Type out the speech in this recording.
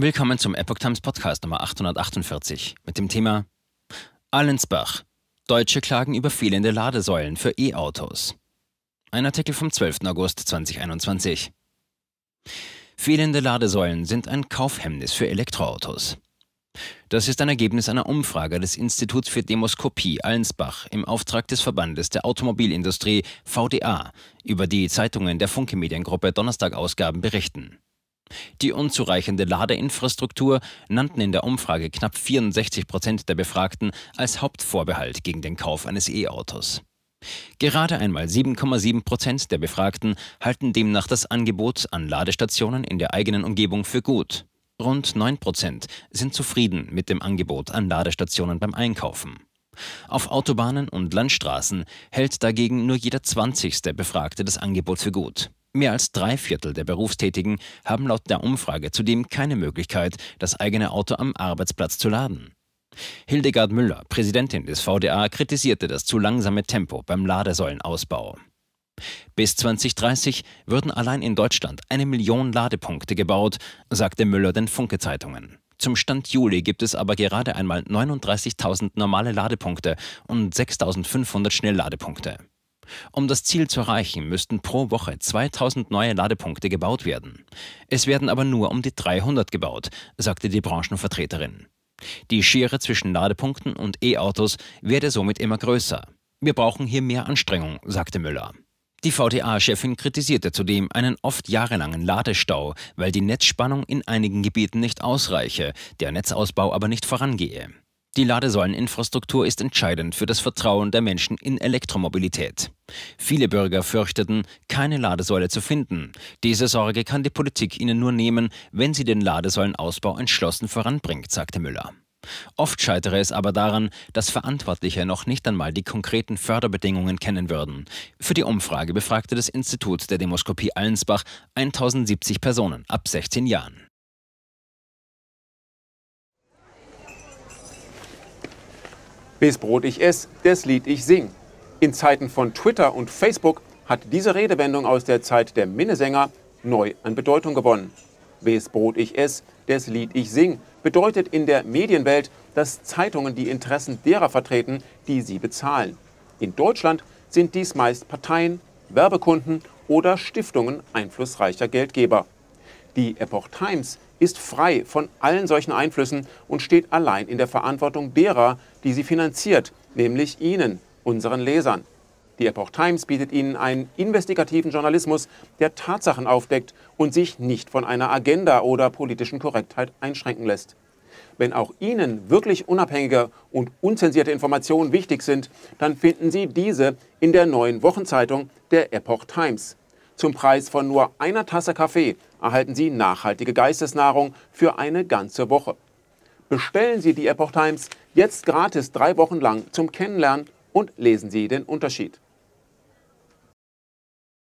Willkommen zum Epoch Times Podcast Nummer 848 mit dem Thema Allensbach. Deutsche klagen über fehlende Ladesäulen für E-Autos. Ein Artikel vom 12. August 2021. Fehlende Ladesäulen sind ein Kaufhemmnis für Elektroautos. Das ist ein Ergebnis einer Umfrage des Instituts für Demoskopie Allensbach im Auftrag des Verbandes der Automobilindustrie VDA, über die Zeitungen der Funke Mediengruppe Donnerstag Ausgaben berichten. Die unzureichende Ladeinfrastruktur nannten in der Umfrage knapp 64 Prozent der Befragten als Hauptvorbehalt gegen den Kauf eines E-Autos. Gerade einmal 7,7 Prozent der Befragten halten demnach das Angebot an Ladestationen in der eigenen Umgebung für gut. Rund 9 Prozent sind zufrieden mit dem Angebot an Ladestationen beim Einkaufen. Auf Autobahnen und Landstraßen hält dagegen nur jeder 20. Befragte das Angebot für gut. Mehr als drei Viertel der Berufstätigen haben laut der Umfrage zudem keine Möglichkeit, das eigene Auto am Arbeitsplatz zu laden. Hildegard Müller, Präsidentin des VDA, kritisierte das zu langsame Tempo beim Ladesäulenausbau. Bis 2030 würden allein in Deutschland eine Million Ladepunkte gebaut, sagte Müller den Funke-Zeitungen. Zum Stand Juli gibt es aber gerade einmal 39.000 normale Ladepunkte und 6.500 Schnellladepunkte. Um das Ziel zu erreichen, müssten pro Woche 2000 neue Ladepunkte gebaut werden. Es werden aber nur um die 300 gebaut, sagte die Branchenvertreterin. Die Schere zwischen Ladepunkten und E-Autos werde somit immer größer. Wir brauchen hier mehr Anstrengung, sagte Müller. Die vda chefin kritisierte zudem einen oft jahrelangen Ladestau, weil die Netzspannung in einigen Gebieten nicht ausreiche, der Netzausbau aber nicht vorangehe. Die Ladesäuleninfrastruktur ist entscheidend für das Vertrauen der Menschen in Elektromobilität. Viele Bürger fürchteten, keine Ladesäule zu finden. Diese Sorge kann die Politik ihnen nur nehmen, wenn sie den Ladesäulenausbau entschlossen voranbringt, sagte Müller. Oft scheitere es aber daran, dass Verantwortliche noch nicht einmal die konkreten Förderbedingungen kennen würden. Für die Umfrage befragte das Institut der Demoskopie Allensbach 1070 Personen ab 16 Jahren. Bis Brot ich ess, des Lied ich sing. In Zeiten von Twitter und Facebook hat diese Redewendung aus der Zeit der Minnesänger neu an Bedeutung gewonnen. Bis Brot ich ess, des Lied ich sing bedeutet in der Medienwelt, dass Zeitungen die Interessen derer vertreten, die sie bezahlen. In Deutschland sind dies meist Parteien, Werbekunden oder Stiftungen einflussreicher Geldgeber. Die Epoch Times ist frei von allen solchen Einflüssen und steht allein in der Verantwortung derer, die sie finanziert, nämlich Ihnen, unseren Lesern. Die Epoch Times bietet Ihnen einen investigativen Journalismus, der Tatsachen aufdeckt und sich nicht von einer Agenda oder politischen Korrektheit einschränken lässt. Wenn auch Ihnen wirklich unabhängige und unzensierte Informationen wichtig sind, dann finden Sie diese in der neuen Wochenzeitung der Epoch Times. Zum Preis von nur einer Tasse Kaffee erhalten Sie nachhaltige Geistesnahrung für eine ganze Woche. Bestellen Sie die Epoch Times jetzt gratis drei Wochen lang zum Kennenlernen und lesen Sie den Unterschied.